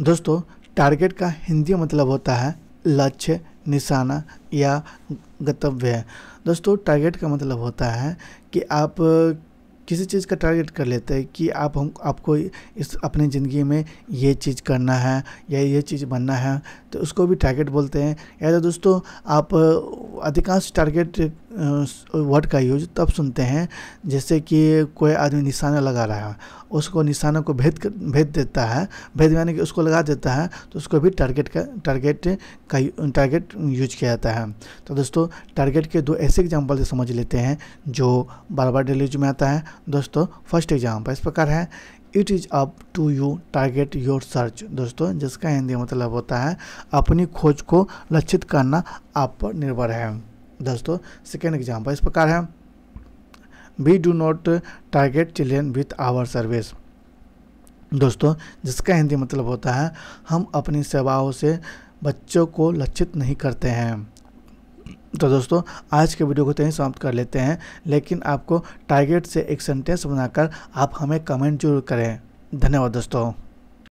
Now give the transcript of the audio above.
दोस्तों टारगेट का हिंदी मतलब होता है लक्ष्य निशाना या गंतव्य दोस्तों टारगेट का मतलब होता है कि आप किसी चीज़ का टारगेट कर लेते हैं कि आप हम आपको इस अपनी ज़िंदगी में ये चीज़ करना है या ये चीज़ बनना है तो उसको भी टारगेट बोलते हैं या तो दोस्तों आप अधिकांश टारगेट वर्ड का यूज तब सुनते हैं जैसे कि कोई आदमी निशाना लगा रहा है उसको निशाना को भेद भेद देता है भेद यानी कि उसको लगा देता है तो उसको भी टारगेट का टारगेट का टारगेट यूज किया जाता है तो दोस्तों टारगेट के दो ऐसे एग्जाम्पल से समझ लेते हैं जो बार बार डेली यूज में आता है दोस्तों फर्स्ट एग्जाम्पल इस प्रकार है it is up to you target your search दोस्तों जिसका हिंदी मतलब होता है अपनी खोज को लक्षित करना आप पर निर्भर है दोस्तों सेकेंड एग्जाम्पल इस प्रकार है we do not target children with our service दोस्तों जिसका हिंदी मतलब होता है हम अपनी सेवाओं से बच्चों को लक्षित नहीं करते हैं तो दोस्तों आज के वीडियो को तो यही समाप्त कर लेते हैं लेकिन आपको टारगेट से एक सेंटेंस बनाकर आप हमें कमेंट जरूर करें धन्यवाद दोस्तों